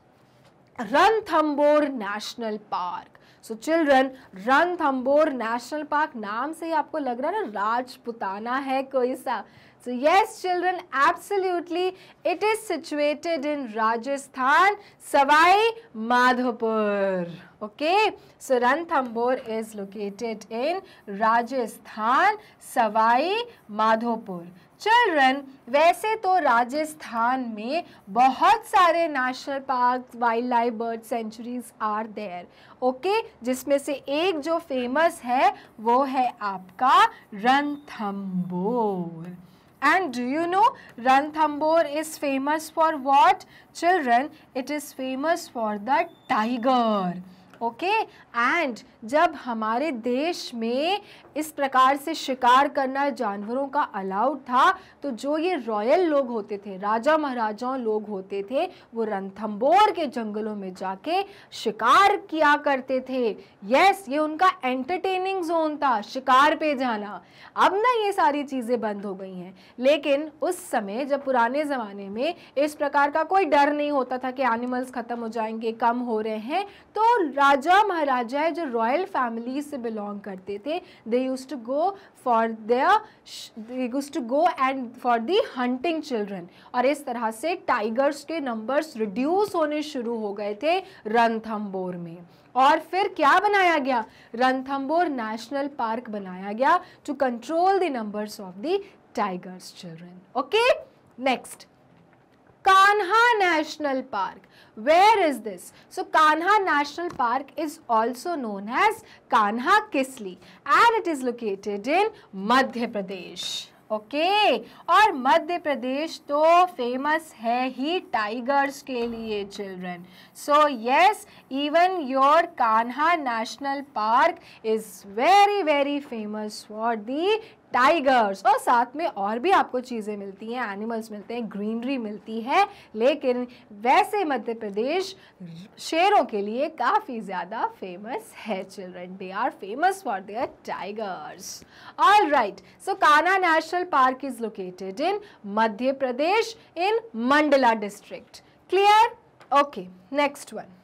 Ranthambore national park so children थम्बोर नेशनल पार्क नाम से ही आपको लग रहा है ना राजपुताना है कोई सा so yes children absolutely it is situated in Rajasthan Sawai Madhopur okay so थम्बोर is located in Rajasthan Sawai Madhopur children वैसे तो राजस्थान में बहुत सारे national park wildlife bird sanctuaries are there okay जिसमें से एक जो फेमस है वो है आपका Ranthambore and do you know Ranthambore is famous for what children it is famous for the tiger okay and जब हमारे देश में इस प्रकार से शिकार करना जानवरों का अलाउड था तो जो ये रॉयल लोग होते थे राजा महाराजाओं लोग होते थे वो रणथम्बोर के जंगलों में जाके शिकार किया करते थे यस ये उनका एंटरटेनिंग जोन था शिकार पे जाना अब ना ये सारी चीज़ें बंद हो गई हैं लेकिन उस समय जब पुराने ज़माने में इस प्रकार का कोई डर नहीं होता था कि एनिमल्स ख़त्म हो जाएंगे कम हो रहे हैं तो राजा महाराज राजा जो रॉयल फैमिली से बिलोंग करते थे they used to go for they used to go and for the hunting children और इस तरह से टाइगर्स के नंबर्स रिड्यूस होने शुरू हो गए थे रनथम्बोर में और फिर क्या बनाया गया रनथम्बोर नेशनल पार्क बनाया गया to control the numbers of the tigers children okay next Kanha National Park. Where is this? So Kanha National Park is also known as Kanha Kisli and it is located in Madhya Pradesh. okay. और मध्य प्रदेश तो famous है ही tigers. के लिए children so yes even your Kanha national park is very very famous for tigers और साथ में और भी आपको चीज़ें मिलती हैं एनिमल्स मिलते हैं ग्रीनरी मिलती है लेकिन वैसे मध्य प्रदेश शेरों के लिए काफ़ी ज़्यादा फेमस है children they are famous for their tigers all right so Kanha national park is located in Madhya Pradesh in Mandla district clear okay next one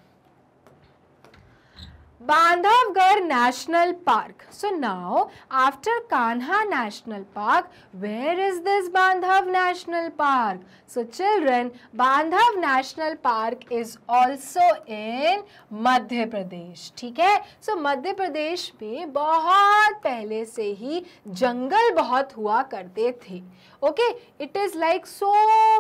Bandhavgarh National Park. So now after Kanha National Park, where is this Bandhavgarh? National Park. So children, Bandhav National Park is also in Madhya Pradesh ठीक है सो so, मध्य प्रदेश में बहुत पहले से ही जंगल बहुत हुआ करते थे okay it is like so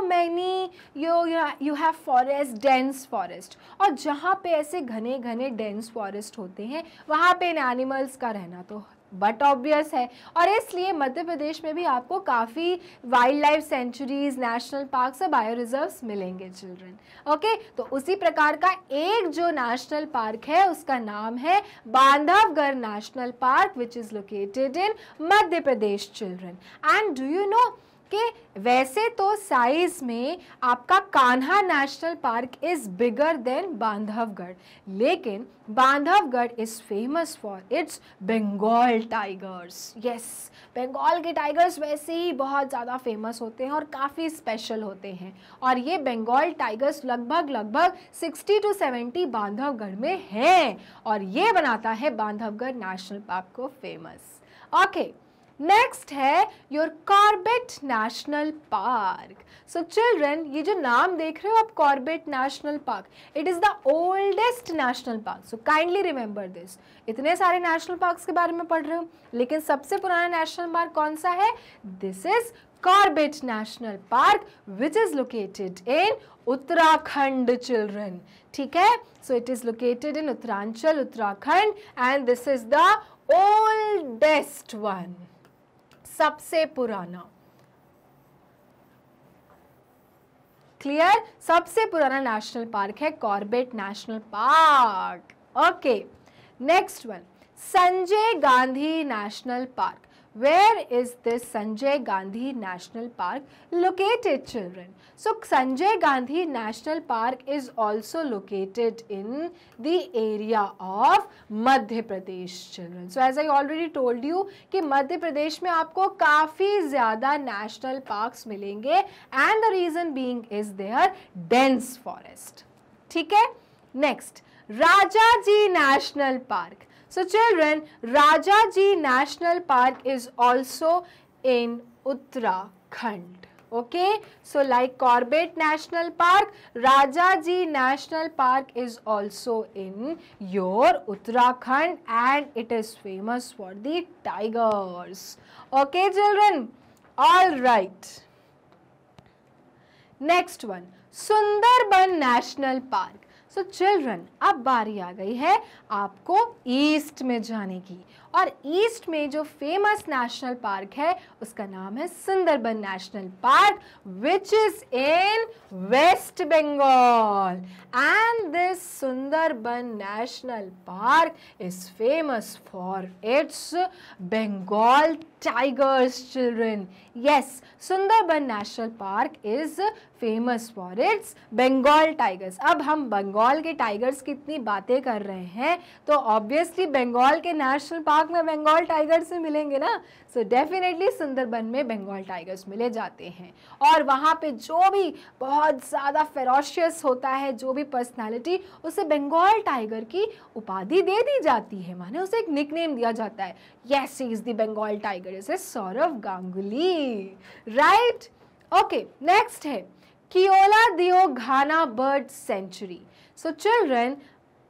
many you you have forest dense forest और जहाँ पे ऐसे घने घने डेंस फॉरेस्ट होते हैं वहाँ पे इन एनिमल्स का रहना तो बट ऑब्वियस है और इसलिए मध्य प्रदेश में भी आपको काफ़ी wildlife sanctuaries national park और बायो रिजर्व्स मिलेंगे चिल्ड्रन ओके तो उसी प्रकार का एक जो नेशनल पार्क है उसका नाम है Bandhavgarh national park which is located in Madhya Pradesh children and do you know कि वैसे तो साइज में आपका Kanha national park is bigger than Bandhavgarh लेकिन Bandhavgarh is famous for its Bengal tigers yes Bengal के टाइगर्स वैसे ही बहुत ज़्यादा फेमस होते हैं और काफ़ी स्पेशल होते हैं और ये बंगाल टाइगर्स लगभग लगभग 60 टू 70 बांधवगढ़ में हैं और ये बनाता है बांधवगढ़ नेशनल पार्क को फेमस ओके okay. नेक्स्ट है your Corbett national park so children ये जो नाम देख रहे हो आप Corbett national park it is the oldest national park so kindly remember this इतने सारे नेशनल पार्क्स के बारे में पढ़ रहे हो लेकिन सबसे पुराना नेशनल पार्क कौन सा है this is Corbett national park which is located in Uttarakhand children ठीक है so it is located in Uttaranchal Uttarakhand and this is the oldest one सबसे पुराना क्लियर सबसे पुराना नेशनल पार्क है Corbett national park okay next one Sanjay Gandhi national park Where is this Sanjay Gandhi National Park located children? So Sanjay Gandhi National Park is also located in the area of Madhya Pradesh children. So as I already told you कि मध्य प्रदेश में आपको काफ़ी ज़्यादा national parks मिलेंगे and the reason being is their dense forest ठीक है next Rajaji national park So children, Rajaji National Park is also in Uttarakhand. Okay, so like Corbett National Park, Rajaji National Park is also in your Uttarakhand and it is famous for the tigers. Okay children, alright. Next one, Sundarban National Park. So so, children अब बारी आ गई है आपको east में जाने की और east में जो फेमस नेशनल पार्क है उसका नाम है Sundarban national park which is in West Bengal and this Sundarban national park is famous for its Bengal tigers children yes Sundarban national park is famous for its Bengal tigers अब हम बंगाल के टाइगर्स की इतनी बातें कर रहे हैं तो ऑब्वियसली बंगाल के नेशनल पार्क पार्क में बंगाल टाइगर्स से मिलेंगे ना सो डेफिनेटली सुंदरबन में बंगाल टाइगर्स मिले जाते हैं और वहाँ पे जो भी बहुत ज़्यादा फेरोशियस होता है जो भी पर्सनालिटी उसे बंगाल टाइगर की उपाधि दे दी जाती है माने उसे एक निकनेम दिया जाता है yes is the Bengal tiger is a Sourav Ganguly right okay next है Keoladeo Ghana bird sanctuary so children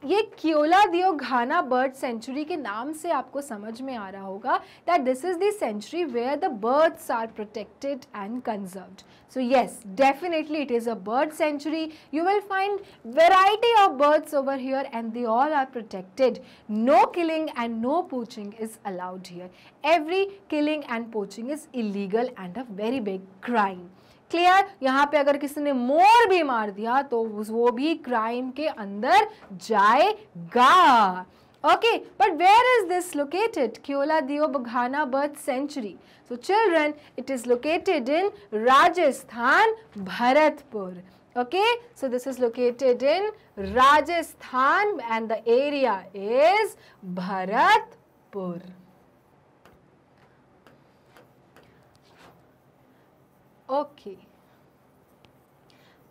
ये क्योला दियो घाना बर्ड सेंचुरी के नाम से आपको समझ में आ रहा होगा दैट दिस इज देंचुरी where the birds are protected and conserve so yes definitely it is a bird sanctuary you will find variety of birds over here and they all are protected no killing and no poaching is allowed here every killing and poaching is illegal and a very big crime clear यहाँ पे अगर किसी ने मोर भी मार दिया तो वो भी क्राइम के अंदर जाएगा okay but where is this located Keoladeo बघाना bird sanctuary so children it is located in Rajasthan Bharatpur okay so this is located in Rajasthan and the area is Bharatpur okay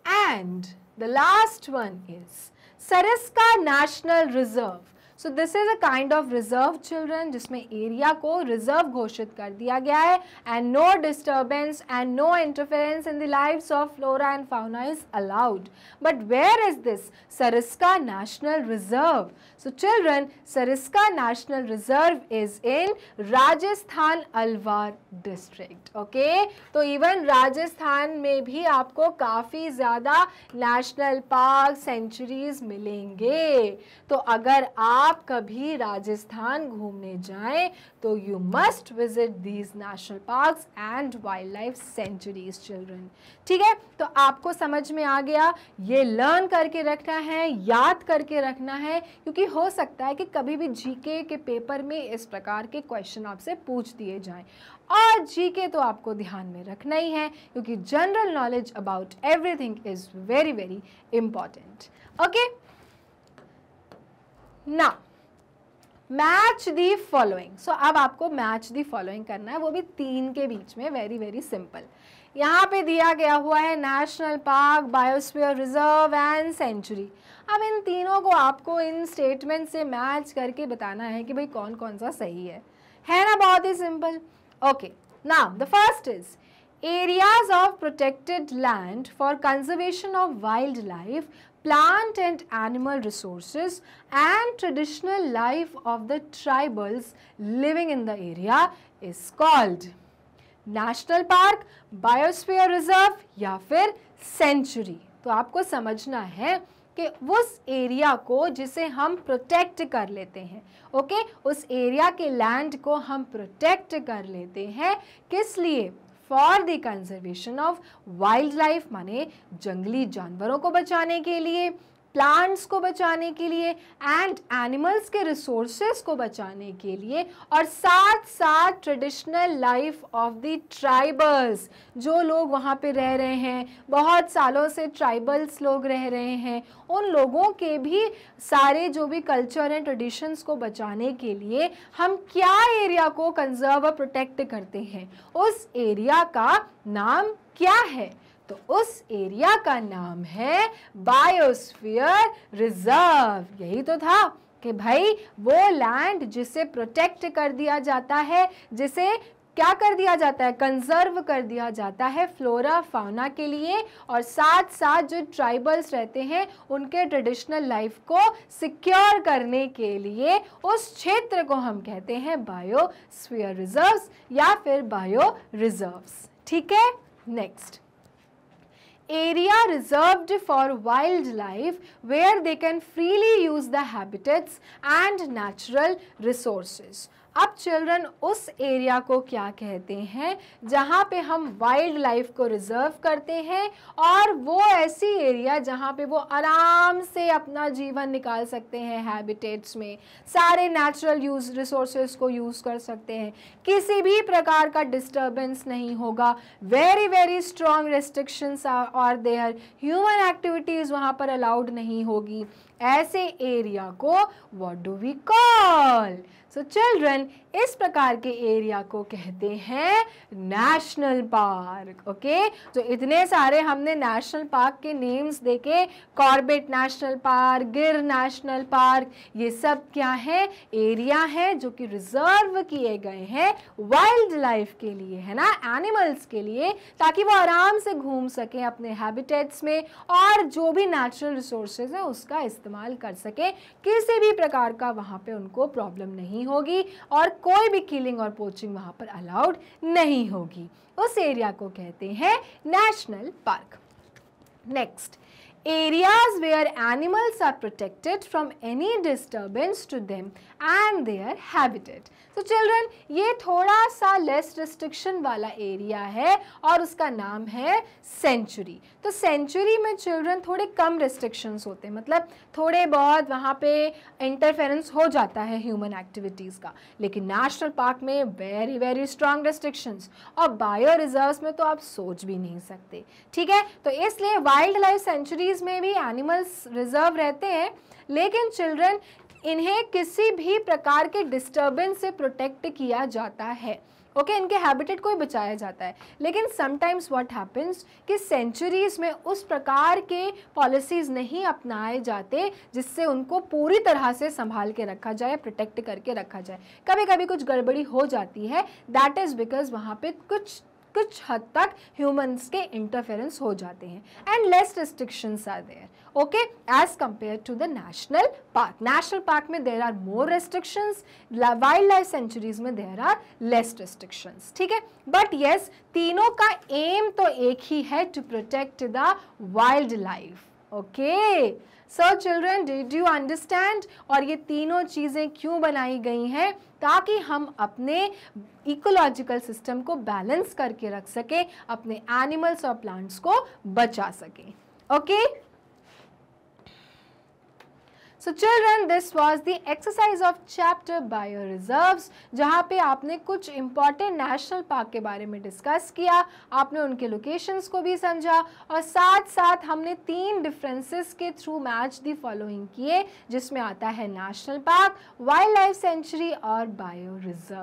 and the last one is Sariska National Reserve. So, this is a kind of reserve children jisme area ko reserve ghoshit diya and no disturbance and no interference in the lives of flora and fauna is allowed. But where is this Sariska National Reserve? So, children Sariska National Reserve is in Rajasthan Alwar district okay तो even Rajasthan में भी आपको काफ़ी ज़्यादा national park centuries मिलेंगे तो अगर आप कभी राजस्थान घूमने जाएं तो you must visit these national parks and wildlife sanctuaries children ठीक है तो आपको समझ में आ गया ये लर्न करके रखना है याद करके रखना है क्योंकि हो सकता है कि कभी भी जीके के पेपर में इस प्रकार के क्वेश्चन आपसे पूछ दिए जाएं और जीके तो आपको ध्यान में रखना ही है क्योंकि general knowledge about everything is very very important okay ना मैच दी फॉलोइंग सो अब आपको मैच दी फॉलोइंग करना है वो भी तीन के बीच में वेरी वेरी सिंपल यहाँ पे दिया गया हुआ है national park biosphere reserve and sanctuary अब इन तीनों को आपको इन स्टेटमेंट से मैच करके बताना है कि भाई कौन कौन सा सही है है ना बहुत ही simple Okay. Now, the first is areas of protected land for conservation of wildlife, plant and animal resources and traditional life of the tribals living in the area is called national park, biosphere reserve, ya fir sanctuary So, आपको समझना है कि उस area को जिसे हम protect कर लेते हैं ओके उस एरिया के लैंड को हम प्रोटेक्ट कर लेते हैं किस लिए for the conservation of wildlife माने जंगली जानवरों को बचाने के लिए प्लांट्स को बचाने के लिए एंड एनिमल्स के रिसोर्सेस को बचाने के लिए और साथ साथ traditional life of the tribals जो लोग वहाँ पे रह रहे हैं बहुत सालों से ट्राइबल्स लोग रह रहे हैं उन लोगों के भी सारे जो भी कल्चर एंड ट्रेडिशंस को बचाने के लिए हम क्या एरिया को कंजर्व और प्रोटेक्ट करते हैं उस एरिया का नाम क्या है तो उस एरिया का नाम है बायोस्फीयर रिजर्व यही तो था कि भाई वो लैंड जिसे प्रोटेक्ट कर दिया जाता है जिसे क्या कर दिया जाता है कंजर्व कर दिया जाता है फ्लोरा फाउना के लिए और साथ साथ जो ट्राइबल्स रहते हैं उनके ट्रेडिशनल लाइफ को सिक्योर करने के लिए उस क्षेत्र को हम कहते हैं बायोस्फीयर रिजर्व्स या फिर बायो रिजर्व्स ठीक है next area reserved for wildlife where they can freely use the habitats and natural resources. अब चिल्ड्रन उस एरिया को क्या कहते हैं जहाँ पे हम वाइल्ड लाइफ को रिजर्व करते हैं और वो ऐसी एरिया जहाँ पे वो आराम से अपना जीवन निकाल सकते हैं हैबिटेट्स में सारे नेचुरल यूज रिसोर्सेज को यूज़ कर सकते हैं किसी भी प्रकार का डिस्टर्बेंस नहीं होगा वेरी वेरी स्ट्रॉन्ग रेस्ट्रिक्शंस और देयर ह्यूमन एक्टिविटीज़ वहाँ पर अलाउड नहीं होगी ऐसे एरिया को what do we call so children इस प्रकार के एरिया को कहते हैं नेशनल पार्क ओके तो इतने सारे हमने नेशनल पार्क के नेम्स देखे Corbett national park Gir national park ये सब क्या है एरिया है जो कि रिजर्व किए गए हैं वाइल्ड लाइफ के लिए है ना एनिमल्स के लिए ताकि वो आराम से घूम सकें अपने हैबिटेट्स में और जो भी नेचुरल रिसोर्सेज है उसका इस्तेमाल इस्तेमाल कर सके किसी भी प्रकार का वहां पे उनको प्रॉब्लम नहीं होगी और कोई भी किलिंग और पोचिंग वहां पर अलाउड नहीं होगी उस एरिया को कहते हैं national park next areas where animals are protected from any disturbance to them and their habitat. So children, ये थोड़ा सा less restriction वाला area है और उसका नाम है sanctuary. तो sanctuary में children थोड़े कम restrictions होते हैं मतलब थोड़े बहुत वहाँ पे interference हो जाता है human activities का लेकिन national park में very very strong restrictions और bio reserves में तो आप सोच भी नहीं सकते ठीक है तो इसलिए wildlife sanctuary सिटीज़ में भी एनिमल्स रिजर्व रहते हैं लेकिन चिल्ड्रन इन्हें किसी भी प्रकार के डिस्टर्बेंस से प्रोटेक्ट किया जाता है ओके okay, इनके हैबिटेट को ही बचाया जाता है लेकिन समटाइम्स व्हाट हैपेंस कि सेंचुरीज में उस प्रकार के पॉलिसीज़ नहीं अपनाए जाते जिससे उनको पूरी तरह से संभाल के रखा जाए प्रोटेक्ट करके रखा जाए कभी कभी कुछ गड़बड़ी हो जाती है दैट इज़ बिकॉज वहाँ पे कुछ कुछ हद तक ह्यूमंस के इंटरफेरेंस हो जाते हैं and less restrictions are there okay as compared to the national park national park में there are more restrictions wildlife sanctuaries में देर आर लेस रिस्ट्रिक्शंस ठीक है बट येस तीनों का एम तो एक ही है to protect the wildlife okay so children did you understand और ये तीनों चीज़ें क्यों बनाई गई हैं ताकि हम अपने इकोलॉजिकल सिस्टम को बैलेंस करके रख सकें अपने एनिमल्स और प्लांट्स को बचा सकें okay okay? So children this was the exercise of chapter bio reserve जहाँ पे आपने कुछ इंपॉर्टेंट नेशनल पार्क के बारे में डिस्कस किया आपने उनके लोकेशंस को भी समझा और साथ साथ हमने तीन डिफरेंसेस के थ्रू मैच दी फॉलोइंग किए जिसमें आता है national park wildlife sanctuary और bio reserve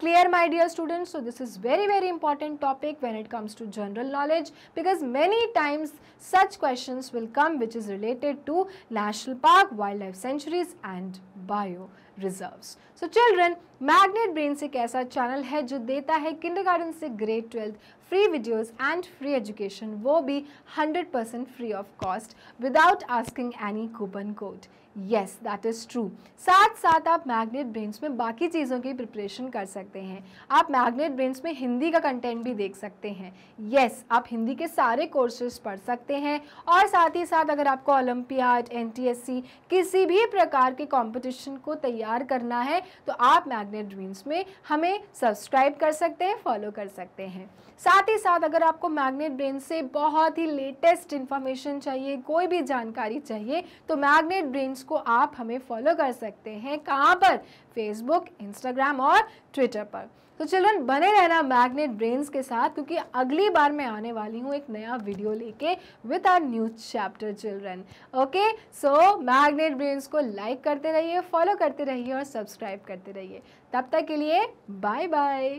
clear my dear students so this is very very important topic when it comes to general knowledge because many times such questions will come which is related to national park wildlife sanctuaries and bio reserves so children magnet brain se aisa channel hai jo deta hai kindergarten se grade 12 free videos and free education वो भी 100% percent free of cost without asking any coupon code. Yes that is true साथ साथ आप magnet brains में बाकी चीज़ों की preparation कर सकते हैं आप मैग्नेट ब्रेन्स में हिंदी का कंटेंट भी देख सकते हैं येस yes, आप हिंदी के सारे कोर्सेज पढ़ सकते हैं और साथ ही साथ अगर आपको ओलम्पियाड एन किसी भी प्रकार के कॉम्पिटिशन को तैयार करना है तो आप मैग्नेट ब्रेन्स में हमें सब्सक्राइब कर सकते हैं फॉलो कर सकते हैं साथ ही साथ अगर आपको मैग्नेट ब्रेन से बहुत ही लेटेस्ट इन्फॉर्मेशन चाहिए कोई भी जानकारी चाहिए तो मैग्नेट ब्रेन्स को आप हमें फॉलो कर सकते हैं कहाँ पर फेसबुक इंस्टाग्राम और ट्विटर पर तो चिल्ड्रन बने रहना मैग्नेट ब्रेन्स के साथ क्योंकि अगली बार मैं आने वाली हूँ एक नया वीडियो लेके with our new chapter children okay so magnet brains को लाइक करते रहिए फॉलो करते रहिए और सब्सक्राइब करते रहिए तब तक के लिए बाय बाय